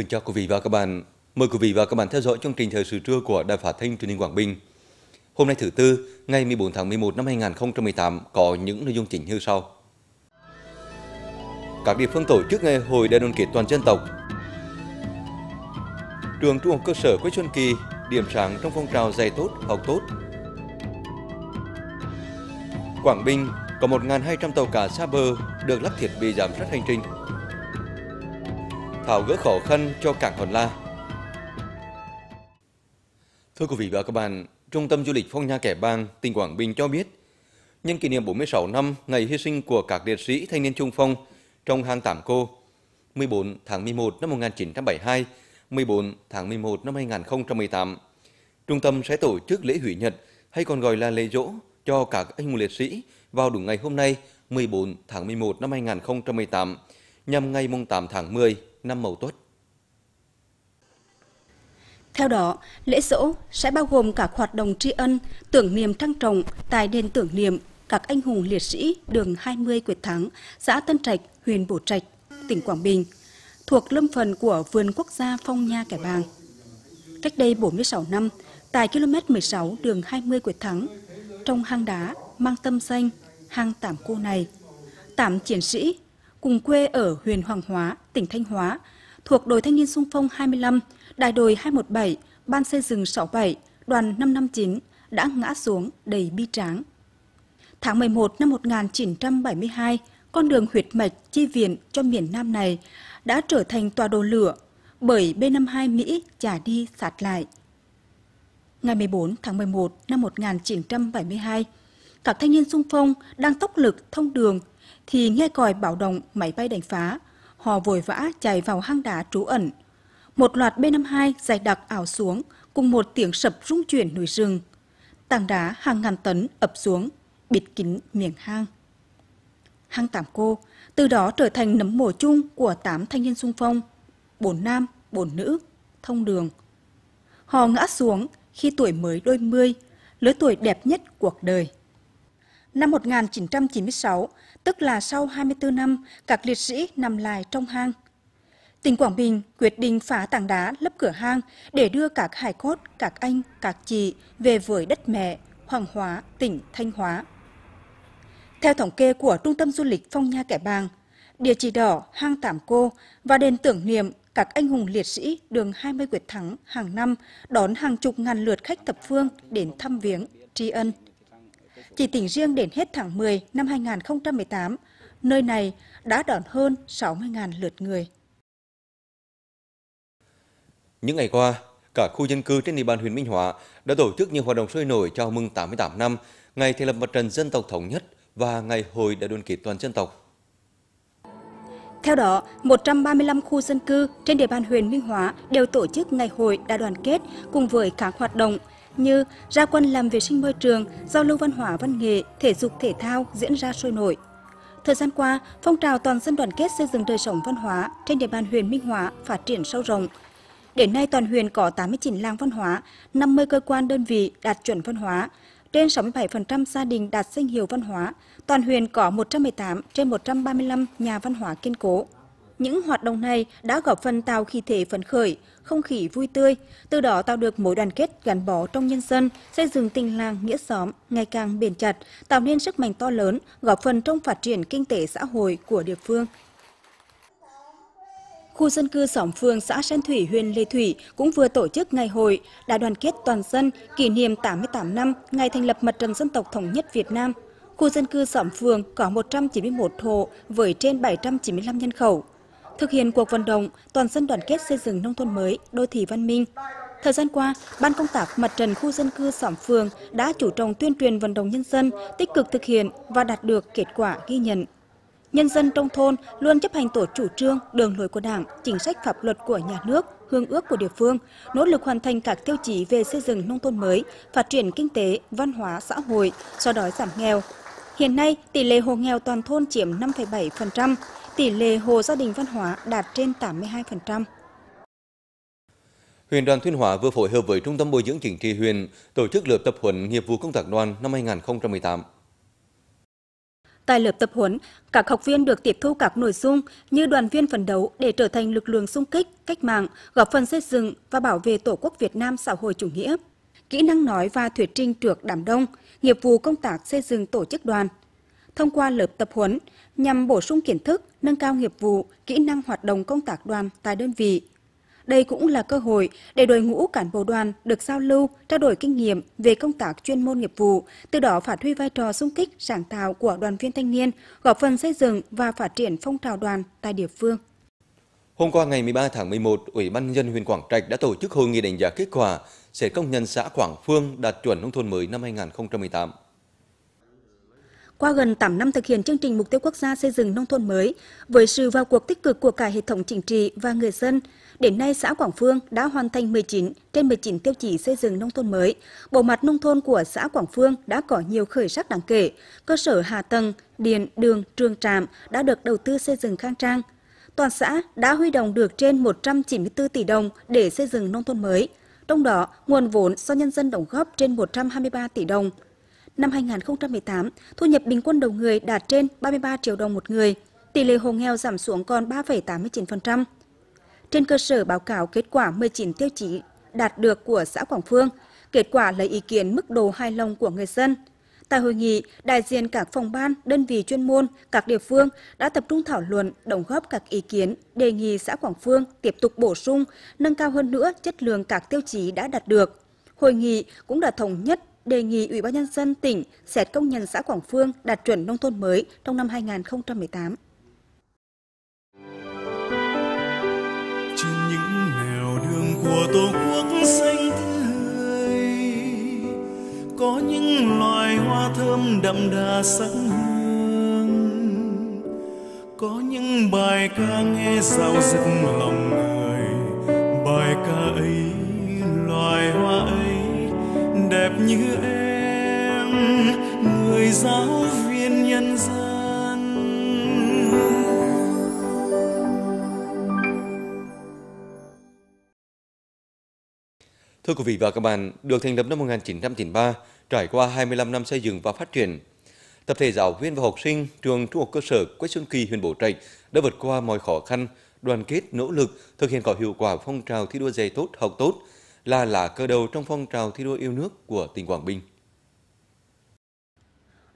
Kính chào quý vị và các bạn. Mời quý vị và các bạn theo dõi chương trình thời sự trưa của Đài Phát thanh Truyền hình Quảng Bình. Hôm nay thứ tư, ngày 14 tháng 11 năm 2018 có những nội dung chính như sau. Các địa phương tổ chức ngày hội đại đoàn kết toàn dân tộc. Trường Trung học cơ sở Quế Xuân Kỳ điểm sáng trong phong trào dạy tốt, học tốt. Quảng Bình có 1.200 tàu cá xa bờ được lắp thiết bị giảm sát hành trình tháo gỡ khó khăn cho cảng Hòn La. Thưa quý vị và các bạn, Trung tâm Du lịch Phong Nha Kẻ Bang, tỉnh Quảng Bình cho biết, nhân kỷ niệm 46 năm ngày hy sinh của các liệt sĩ thanh niên Trung Phong trong hang Tảm Cô, 14 tháng 11 năm 1972, 14 tháng 11 năm 2018, Trung tâm sẽ tổ chức lễ hủy nhật hay còn gọi là lễ dỗ cho các anh hùng liệt sĩ vào đúng ngày hôm nay 14 tháng 11 năm 2018 nhằm ngày 8 tháng 10 năm Mậu Tuất. Theo đó, lễ dỗ sẽ bao gồm cả hoạt động tri ân, tưởng niệm trang trọng tại đền tưởng niệm các anh hùng liệt sĩ đường 20 Quyết Thắng, xã Tân Trạch, huyện Bố Trạch, tỉnh Quảng Bình, thuộc lâm phần của Vườn Quốc gia Phong Nha Kẻ Bàng. Cách đây 46 năm, tại km 16 đường 20 Quyết Thắng, trong hang đá mang tâm xanh, hang tạm cô này, tạm chiến sĩ cùng quê ở huyện Hoàng Hóa, tỉnh Thanh Hóa, thuộc đội thanh niên sung phong 25, đại đội 217, ban xây dựng 67, đoàn 559 đã ngã xuống đầy bi tráng. Tháng 11 năm 1972, con đường huyệt mạch chi viện cho miền Nam này đã trở thành tòa đồ lửa bởi B-52 Mỹ trả đi sạt lại. Ngày 14 tháng 11 năm 1972, các thanh niên sung phong đang tốc lực thông đường thì nghe còi báo động máy bay đánh phá. Họ vội vã chạy vào hang đá trú ẩn. Một loạt B-52 dày đặc ảo xuống cùng một tiếng sập rung chuyển núi rừng. Tảng đá hàng ngàn tấn ập xuống, bịt kín miệng hang. Hang Tám Cô từ đó trở thành nấm mồ chung của tám thanh niên sung phong, bốn nam, bốn nữ, thông đường. Họ ngã xuống khi tuổi mới đôi mươi, lứa tuổi đẹp nhất cuộc đời. Năm 1996, tức là sau 24 năm, các liệt sĩ nằm lại trong hang. Tỉnh Quảng Bình quyết định phá tảng đá lấp cửa hang để đưa các hải cốt, các anh, các chị về với đất mẹ, Hoàng Hóa, tỉnh Thanh Hóa. Theo thống kê của Trung tâm Du lịch Phong Nha Kẻ Bàng, địa chỉ đỏ hang Tảm Cô và đền tưởng niệm các anh hùng liệt sĩ đường 20 Quyết Thắng hàng năm đón hàng chục ngàn lượt khách thập phương đến thăm viếng, tri ân. Chỉ tỉnh riêng đến hết tháng 10 năm 2018, nơi này đã đón hơn 60.000 lượt người. Những ngày qua, cả khu dân cư trên địa bàn huyện Minh Hóa đã tổ chức nhiều hoạt động sôi nổi chào mừng 88 năm ngày thành lập mặt trận dân tộc thống nhất và ngày hội đại đoàn kết toàn dân tộc. Theo đó, 135 khu dân cư trên địa bàn huyện Minh Hóa đều tổ chức ngày hội đại đoàn kết cùng với các hoạt động như ra quân làm vệ sinh môi trường, giao lưu văn hóa văn nghệ, thể dục thể thao diễn ra sôi nổi. Thời gian qua, phong trào toàn dân đoàn kết xây dựng đời sống văn hóa trên địa bàn huyện Minh Hóa phát triển sâu rộng. Đến nay toàn huyện có 89 làng văn hóa, 50 cơ quan đơn vị đạt chuẩn văn hóa, trên 67% gia đình đạt danh hiệu văn hóa, toàn huyện có 118 trên 135 nhà văn hóa kiên cố. Những hoạt động này đã góp phần tạo khí thế phấn khởi, không khí vui tươi, từ đó tạo được mối đoàn kết gắn bó trong nhân dân, xây dựng tình làng nghĩa xóm ngày càng bền chặt, tạo nên sức mạnh to lớn, góp phần trong phát triển kinh tế xã hội của địa phương. Khu dân cư xóm phường xã Sơn Thủy, huyện Lê Thủy cũng vừa tổ chức ngày hội đại đoàn kết toàn dân kỷ niệm 88 năm ngày thành lập Mặt trận dân tộc thống nhất Việt Nam. Khu dân cư xóm phường có 191 hộ với trên 795 nhân khẩu. Thực hiện cuộc vận động toàn dân đoàn kết xây dựng nông thôn mới, đô thị văn minh. Thời gian qua, Ban công tác mặt trận khu dân cư xóm phường đã chủ trọng tuyên truyền vận động nhân dân tích cực thực hiện và đạt được kết quả ghi nhận. Nhân dân trong thôn luôn chấp hành tổ chủ trương, đường lối của Đảng, chính sách pháp luật của nhà nước, hương ước của địa phương, nỗ lực hoàn thành các tiêu chí về xây dựng nông thôn mới, phát triển kinh tế, văn hóa, xã hội, xóa đói giảm nghèo. Hiện nay, tỷ lệ hộ nghèo toàn thôn chiếm 5,7%, tỷ lệ hồ gia đình văn hóa đạt trên 82%. Huyện đoàn Thuyên Hóa vừa phối hợp với Trung tâm Bồi dưỡng chính trị huyện tổ chức lớp tập huấn nghiệp vụ công tác đoàn năm 2018. Tại lớp tập huấn, các học viên được tiếp thu các nội dung như đoàn viên phấn đấu để trở thành lực lượng xung kích, cách mạng, góp phần xây dựng và bảo vệ Tổ quốc Việt Nam xã hội chủ nghĩa, kỹ năng nói và thuyết trình trước đám đông, nghiệp vụ công tác xây dựng tổ chức đoàn, thông qua lớp tập huấn nhằm bổ sung kiến thức, nâng cao nghiệp vụ, kỹ năng hoạt động công tác đoàn tại đơn vị. Đây cũng là cơ hội để đội ngũ cán bộ đoàn được giao lưu, trao đổi kinh nghiệm về công tác chuyên môn nghiệp vụ, từ đó phát huy vai trò sung kích sáng tạo của đoàn viên thanh niên, góp phần xây dựng và phát triển phong trào đoàn tại địa phương. Hôm qua ngày 13 tháng 11, Ủy ban nhân dân huyện Quảng Trạch đã tổ chức hội nghị đánh giá kết quả sẽ công nhân xã Quảng Phương đạt chuẩn nông thôn mới năm 2018. Qua gần 8 năm thực hiện chương trình mục tiêu quốc gia xây dựng nông thôn mới, với sự vào cuộc tích cực của cả hệ thống chính trị và người dân, đến nay xã Quảng Phương đã hoàn thành 19 trên 19 tiêu chí xây dựng nông thôn mới. Bộ mặt nông thôn của xã Quảng Phương đã có nhiều khởi sắc đáng kể. Cơ sở hạ tầng, điện, đường, trường trạm đã được đầu tư xây dựng khang trang. Toàn xã đã huy động được trên 194 tỷ đồng để xây dựng nông thôn mới. Trong đó, nguồn vốn do nhân dân đóng góp trên 123 tỷ đồng năm 2018, thu nhập bình quân đầu người đạt trên 33 triệu đồng một người, tỷ lệ hộ nghèo giảm xuống còn 3,89%. Trên cơ sở báo cáo kết quả 19 tiêu chí đạt được của xã Quảng Phương, kết quả lấy ý kiến mức độ hài lòng của người dân. Tại hội nghị, đại diện các phòng ban, đơn vị chuyên môn, các địa phương đã tập trung thảo luận, đồng góp các ý kiến, đề nghị xã Quảng Phương tiếp tục bổ sung, nâng cao hơn nữa chất lượng các tiêu chí đã đạt được. Hội nghị cũng đã thống nhất đề nghị Ủy ban nhân dân tỉnh xét công nhận xã Quảng Phương đạt chuẩn nông thôn mới trong năm 2018. Trên những nẻo đường của Tổ quốc xanh tươi, có những loài hoa thơm đậm đà sắc hương, có những bài ca nghe dạo dứt lòng người, bài ca ấy đẹp như em người giáo viên nhân dân Thưa quý vị và các bạn, được thành lập năm 1993, trải qua 25 năm xây dựng và phát triển, tập thể giáo viên và học sinh trường trung học cơ sở Quách Xuân Kỳ huyện Bố Trạch đã vượt qua mọi khó khăn, đoàn kết nỗ lực thực hiện có hiệu quả phong trào thi đua dạy tốt học tốt là lá cờ đầu trong phong trào thi đua yêu nước của tỉnh Quảng Bình.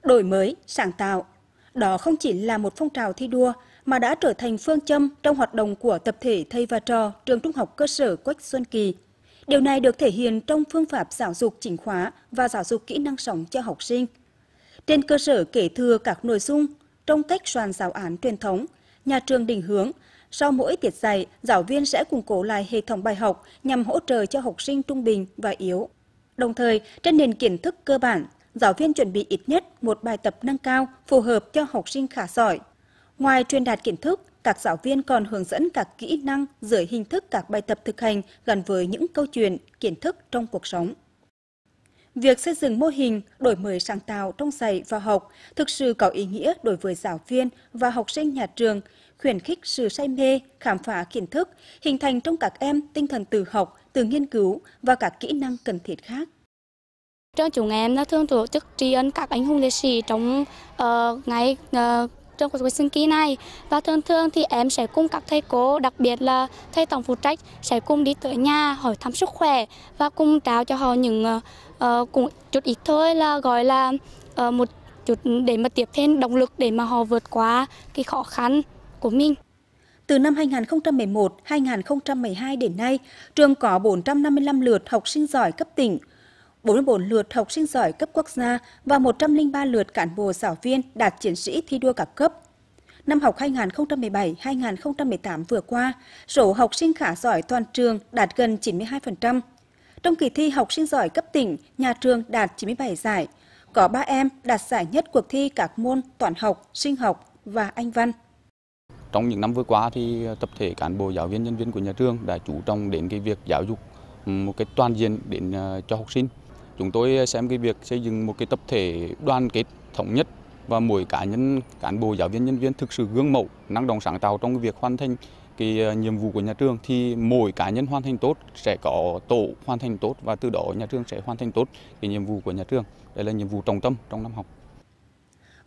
Đổi mới, sáng tạo, đó không chỉ là một phong trào thi đua mà đã trở thành phương châm trong hoạt động của tập thể thầy và trò trường trung học cơ sở Quách Xuân Kỳ. Điều này được thể hiện trong phương pháp giáo dục chỉnh khóa và giáo dục kỹ năng sống cho học sinh. Trên cơ sở kể thừa các nội dung trong cách soạn giáo án truyền thống, nhà trường định hướng sau mỗi tiết dạy, giáo viên sẽ củng cố lại hệ thống bài học nhằm hỗ trợ cho học sinh trung bình và yếu. Đồng thời, trên nền kiến thức cơ bản, giáo viên chuẩn bị ít nhất một bài tập nâng cao phù hợp cho học sinh khả giỏi. Ngoài truyền đạt kiến thức, các giáo viên còn hướng dẫn các kỹ năng dưới hình thức các bài tập thực hành gần với những câu chuyện, kiến thức trong cuộc sống. Việc xây dựng mô hình đổi mới sáng tạo trong dạy và học thực sự có ý nghĩa đối với giáo viên và học sinh nhà trường, khuyến khích sự say mê, khám phá kiến thức, hình thành trong các em tinh thần tự học, từ nghiên cứu và các kỹ năng cần thiết khác. Trường chúng em đã thường tổ chức tri ân các anh hùng liệt sĩ trong uh, ngày uh, trường của sinh Kỳ này và thường thường thì em sẽ cùng các thầy cô đặc biệt là thầy tổng phụ trách sẽ cùng đi tới nhà hỏi thăm sức khỏe và cùng trao cho họ những uh, cũng chút ít thôi là gọi là uh, một chút để mà tiếp thêm động lực để mà họ vượt qua cái khó khăn của mình. Từ năm 2011-2012 đến nay, trường có 455 lượt học sinh giỏi cấp tỉnh, 44 lượt học sinh giỏi cấp quốc gia và 103 lượt cán bộ giáo viên đạt chiến sĩ thi đua các cấp. Năm học 2017-2018 vừa qua, số học sinh khả giỏi toàn trường đạt gần 92%. Trong kỳ thi học sinh giỏi cấp tỉnh, nhà trường đạt 97 giải. Có 3 em đạt giải nhất cuộc thi các môn toán học, sinh học và anh văn. Trong những năm vừa qua thì tập thể cán bộ giáo viên nhân viên của nhà trường đã chú trọng đến cái việc giáo dục một cái toàn diện đến ờ, cho học sinh Chúng tôi xem cái việc xây dựng một cái tập thể đoàn kết thống nhất và mỗi cá nhân cán bộ giáo viên nhân viên thực sự gương mẫu năng động sáng tạo trong việc hoàn thành cái ờ, nhiệm vụ của nhà trường thì mỗi cá nhân hoàn thành tốt sẽ có tổ hoàn thành tốt và từ đó nhà trường sẽ hoàn thành tốt cái nhiệm vụ của nhà trường. Đây là nhiệm vụ trọng tâm trong năm học.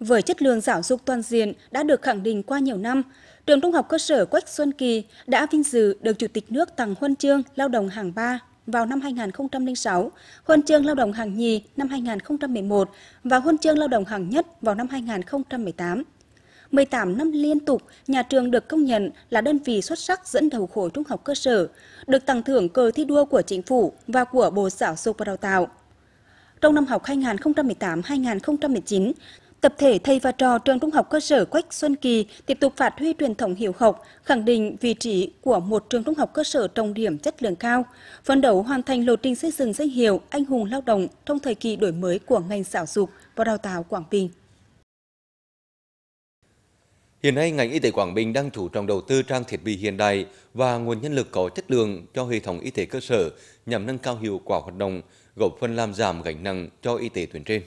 Với chất lượng giáo dục toàn diện đã được khẳng định qua nhiều năm, trường Trung học cơ sở Quách Xuân Kỳ đã vinh dự được Chủ tịch nước tặng huân chương lao động hạng ba vào năm 2006, huân chương lao động hạng nhì năm 2011 và huân chương lao động hạng nhất vào năm 2018. 18 năm liên tục, nhà trường được công nhận là đơn vị xuất sắc dẫn đầu khối trung học cơ sở, được tặng thưởng cờ thi đua của chính phủ và của Bộ Giáo dục và Đào tạo. Trong năm học 2018-2019, Tập thể thầy và trò trường trung học cơ sở Quách Xuân Kỳ tiếp tục phát huy truyền thống hiệu học, khẳng định vị trí của một trường trung học cơ sở trọng điểm chất lượng cao, phấn đấu hoàn thành lộ trình xây dựng danh hiệu anh hùng lao động trong thời kỳ đổi mới của ngành giáo dục và đào tạo Quảng Bình. Hiện nay, ngành y tế Quảng Bình đang chủ trọng đầu tư trang thiết bị hiện đại và nguồn nhân lực có chất lượng cho hệ thống y tế cơ sở nhằm nâng cao hiệu quả hoạt động, góp phần làm giảm gánh nặng cho y tế tuyến trên.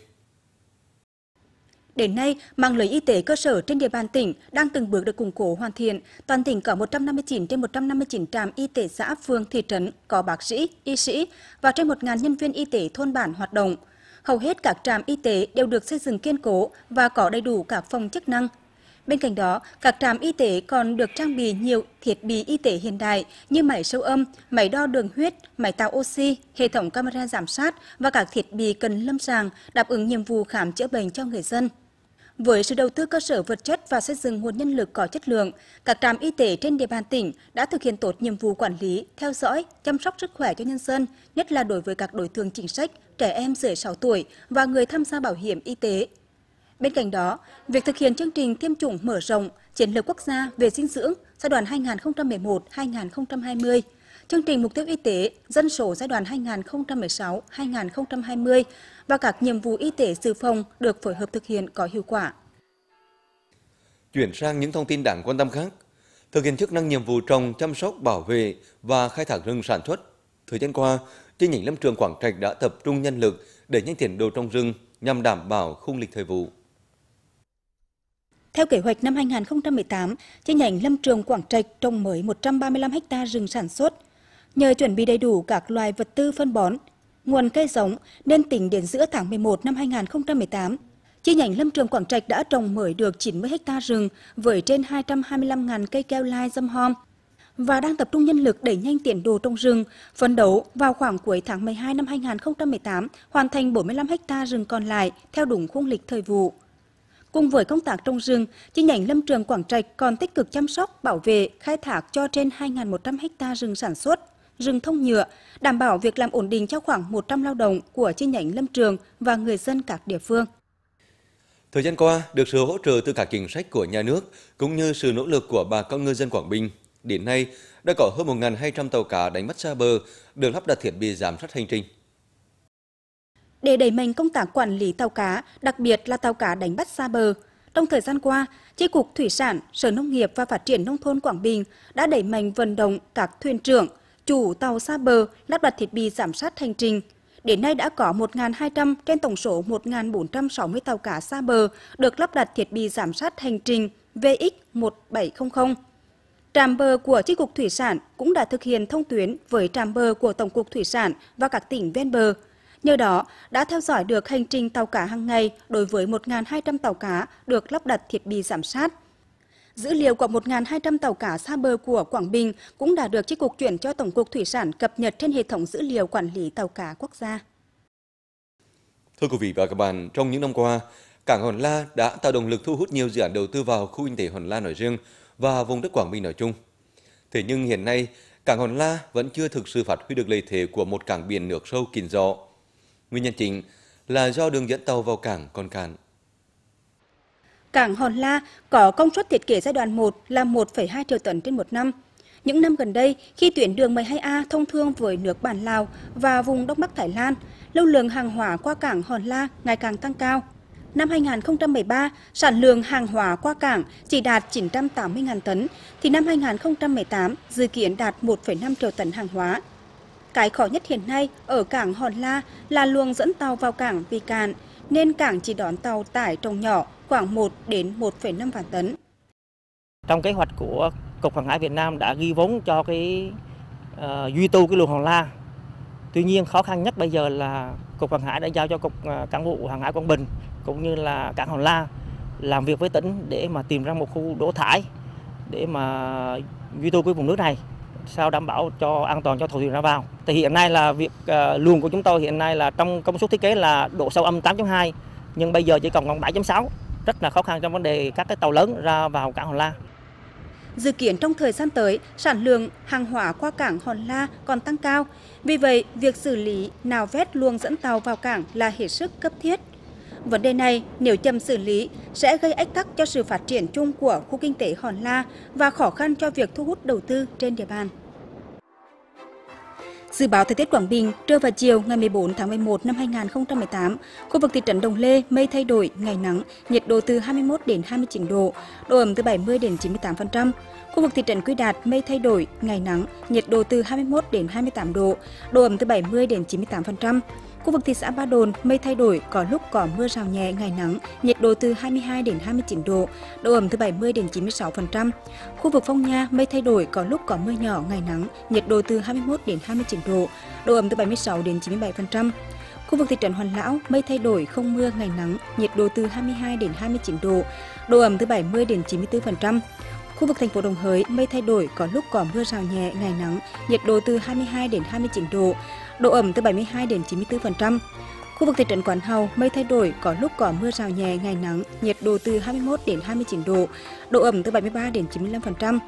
Đến nay, mạng lưới y tế cơ sở trên địa bàn tỉnh đang từng bước được củng cố hoàn thiện. Toàn tỉnh có 159 trên 159 trạm y tế xã, phường, thị trấn có bác sĩ, y sĩ và trên 1.000 nhân viên y tế thôn bản hoạt động. Hầu hết các trạm y tế đều được xây dựng kiên cố và có đầy đủ các phòng chức năng. Bên cạnh đó, các trạm y tế còn được trang bị nhiều thiết bị y tế hiện đại như máy siêu âm, máy đo đường huyết, máy tạo oxy, hệ thống camera giám sát và các thiết bị cần lâm sàng đáp ứng nhiệm vụ khám chữa bệnh cho người dân. Với sự đầu tư cơ sở vật chất và xây dựng nguồn nhân lực có chất lượng, các trạm y tế trên địa bàn tỉnh đã thực hiện tốt nhiệm vụ quản lý, theo dõi, chăm sóc sức khỏe cho nhân dân, nhất là đối với các đối tượng chính sách, trẻ em dưới 6 tuổi và người tham gia bảo hiểm y tế. Bên cạnh đó, việc thực hiện chương trình tiêm chủng mở rộng, chiến lược quốc gia về dinh dưỡng giai đoạn 2011-2020 chương trình mục tiêu y tế dân số giai đoạn 2016-2020 và các nhiệm vụ y tế dự phòng được phối hợp thực hiện có hiệu quả. Chuyển sang những thông tin đáng quan tâm khác. Thực hiện chức năng nhiệm vụ trồng, chăm sóc, bảo vệ và khai thác rừng sản xuất. Thời gian qua, chi nhánh lâm trường Quảng Trạch đã tập trung nhân lực để nhanh tiến độ trong rừng nhằm đảm bảo khung lịch thời vụ. Theo kế hoạch năm 2018, chi nhánh Lâm Trường Quảng Trạch trồng mới 135 ha rừng sản xuất, Nhờ chuẩn bị đầy đủ các loài vật tư phân bón, nguồn cây giống nên tính đến giữa tháng 11 năm 2018, chi nhánh Lâm Trường Quảng Trạch đã trồng mới được 90 ha rừng với trên 225.000 cây keo lai dâm hom và đang tập trung nhân lực đẩy nhanh tiến độ trồng rừng, phấn đấu vào khoảng cuối tháng 12 năm 2018 hoàn thành 45 ha rừng còn lại theo đúng khung lịch thời vụ. Cùng với công tác trồng rừng, chi nhánh Lâm Trường Quảng Trạch còn tích cực chăm sóc, bảo vệ, khai thác cho trên 2.100 ha rừng sản xuất rừng thông nhựa, đảm bảo việc làm ổn định cho khoảng 100 lao động của chi nhánh Lâm Trường và người dân các địa phương. Thời gian qua, được sự hỗ trợ từ cả chính sách của nhà nước cũng như sự nỗ lực của bà con ngư dân Quảng Bình, đến nay đã có hơn 1.200 tàu cá đánh bắt xa bờ được lắp đặt thiết bị giám sát hành trình. Để đẩy mạnh công tác quản lý tàu cá, đặc biệt là tàu cá đánh bắt xa bờ, trong thời gian qua, Chi cục Thủy sản, Sở Nông nghiệp và Phát triển Nông thôn Quảng Bình đã đẩy mạnh vận động các thuyền trưởng, chủ tàu xa bờ lắp đặt thiết bị giám sát hành trình. Đến nay đã có 1.200 trên tổng số 1.460 tàu cá xa bờ được lắp đặt thiết bị giám sát hành trình VX1700. Trạm bờ của Chi cục Thủy sản cũng đã thực hiện thông tuyến với trạm bờ của Tổng cục Thủy sản và các tỉnh ven bờ. Nhờ đó, đã theo dõi được hành trình tàu cá hàng ngày đối với 1.200 tàu cá được lắp đặt thiết bị giám sát. Dữ liệu của 1.200 tàu cá xa bờ của Quảng Bình cũng đã được Chi cục chuyển cho Tổng cục Thủy sản cập nhật trên hệ thống dữ liệu quản lý tàu cá quốc gia. Thưa quý vị và các bạn, trong những năm qua, cảng Hòn La đã tạo động lực thu hút nhiều dự án đầu tư vào khu kinh tế Hòn La nói riêng và vùng đất Quảng Bình nói chung. Thế nhưng hiện nay, cảng Hòn La vẫn chưa thực sự phát huy được lợi thế của một cảng biển nước sâu kín rõ. Nguyên nhân chính là do đường dẫn tàu vào cảng còn cạn. Cảng Hòn La có công suất thiết kế giai đoạn 1 là 1,2 triệu tấn trên một năm. Những năm gần đây, khi tuyến đường 12A thông thương với nước bản Lào và vùng Đông Bắc Thái Lan, lưu lượng hàng hóa qua cảng Hòn La ngày càng tăng cao. Năm 2013, sản lượng hàng hóa qua cảng chỉ đạt 980.000 tấn, thì năm 2018 dự kiến đạt 1,5 triệu tấn hàng hóa. Cái khó nhất hiện nay ở cảng Hòn La là luồng dẫn tàu vào cảng vì cạn, nên cảng chỉ đón tàu tải trọng nhỏ khoảng 1 đến 1,5 vạn tấn. Trong kế hoạch của Cục Hàng hải Việt Nam đã ghi vốn cho cái uh, duy tu cái luồng hàng la. Tuy nhiên khó khăn nhất bây giờ là Cục Hàng hải đã giao cho Cục ờ, Cảng vụ Hàng hải Quảng Bình cũng như là Cảng Hòn La làm việc với tỉnh để mà tìm ra một khu đổ thải để mà duy tu cái vùng nước này sao đảm bảo cho an toàn cho tàu thuyền ra vào. Thì hiện nay là việc uh, luồng của chúng tôi hiện nay là trong công suất thiết kế là độ sâu âm 8.2 nhưng bây giờ chỉ còn còn 7.6 rất là khó khăn trong vấn đề các cái tàu lớn ra vào cảng Hòn La. Dự kiến trong thời gian tới, sản lượng hàng hóa qua cảng Hòn La còn tăng cao. Vì vậy, việc xử lý, nạo vét luồng dẫn tàu vào cảng là hết sức cấp thiết. Vấn đề này, nếu chậm xử lý, sẽ gây ách tắc cho sự phát triển chung của khu kinh tế Hòn La và khó khăn cho việc thu hút đầu tư trên địa bàn. Dự báo thời tiết Quảng Bình, trưa và chiều ngày 14 tháng 11 năm 2018, khu vực thị trấn Đồng Lê mây thay đổi, ngày nắng, nhiệt độ từ 21 đến 29 độ, độ ẩm từ 70 đến 98%. Khu vực thị trấn Quy Đạt mây thay đổi, ngày nắng, nhiệt độ từ 21 đến 28 độ, độ ẩm từ 70 đến 98%. Khu vực thị xã Ba Đồn, mây thay đổi, có lúc có mưa rào nhẹ, ngày nắng, nhiệt độ từ 22 đến 29 độ, độ ẩm từ 70 đến 96%. Khu vực Phong Nha, mây thay đổi, có lúc có mưa nhỏ, ngày nắng, nhiệt độ từ 21 đến 29 độ, độ ẩm từ 76 đến 97%. Khu vực thị trấn Hoàn Lão, mây thay đổi, không mưa, ngày nắng, nhiệt độ từ 22 đến 29 độ, độ ẩm từ 70 đến 94%. Khu vực thành phố Đồng Hới, mây thay đổi, có lúc có mưa rào nhẹ, ngày nắng, nhiệt độ từ 22 đến 29 độ, độ ẩm từ 72 đến 94%. Khu vực thị trấn Quán Hào, mây thay đổi, có lúc có mưa rào nhẹ, ngày nắng, nhiệt độ từ 21 đến 29 độ, độ ẩm từ 73 đến 95%.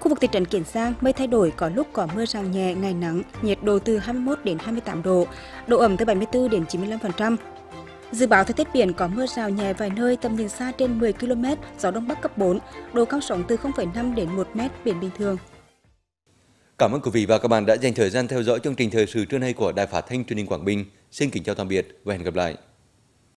Khu vực thị trấn Kiển Giang, mây thay đổi, có lúc có mưa rào nhẹ, ngày nắng, nhiệt độ từ 21 đến 28 độ, độ ẩm từ 74 đến 95%. Dự báo thời tiết biển có mưa rào nhẹ vài nơi, tầm nhìn xa trên 10 km, gió đông bắc cấp 4, độ cao sóng từ 0,5 đến 1 m, biển bình thường. Cảm ơn quý vị và các bạn đã dành thời gian theo dõi chương trình thời sự trưa nay của Đài Phát thanh Truyền hình Quảng Bình. Xin kính chào tạm biệt và hẹn gặp lại.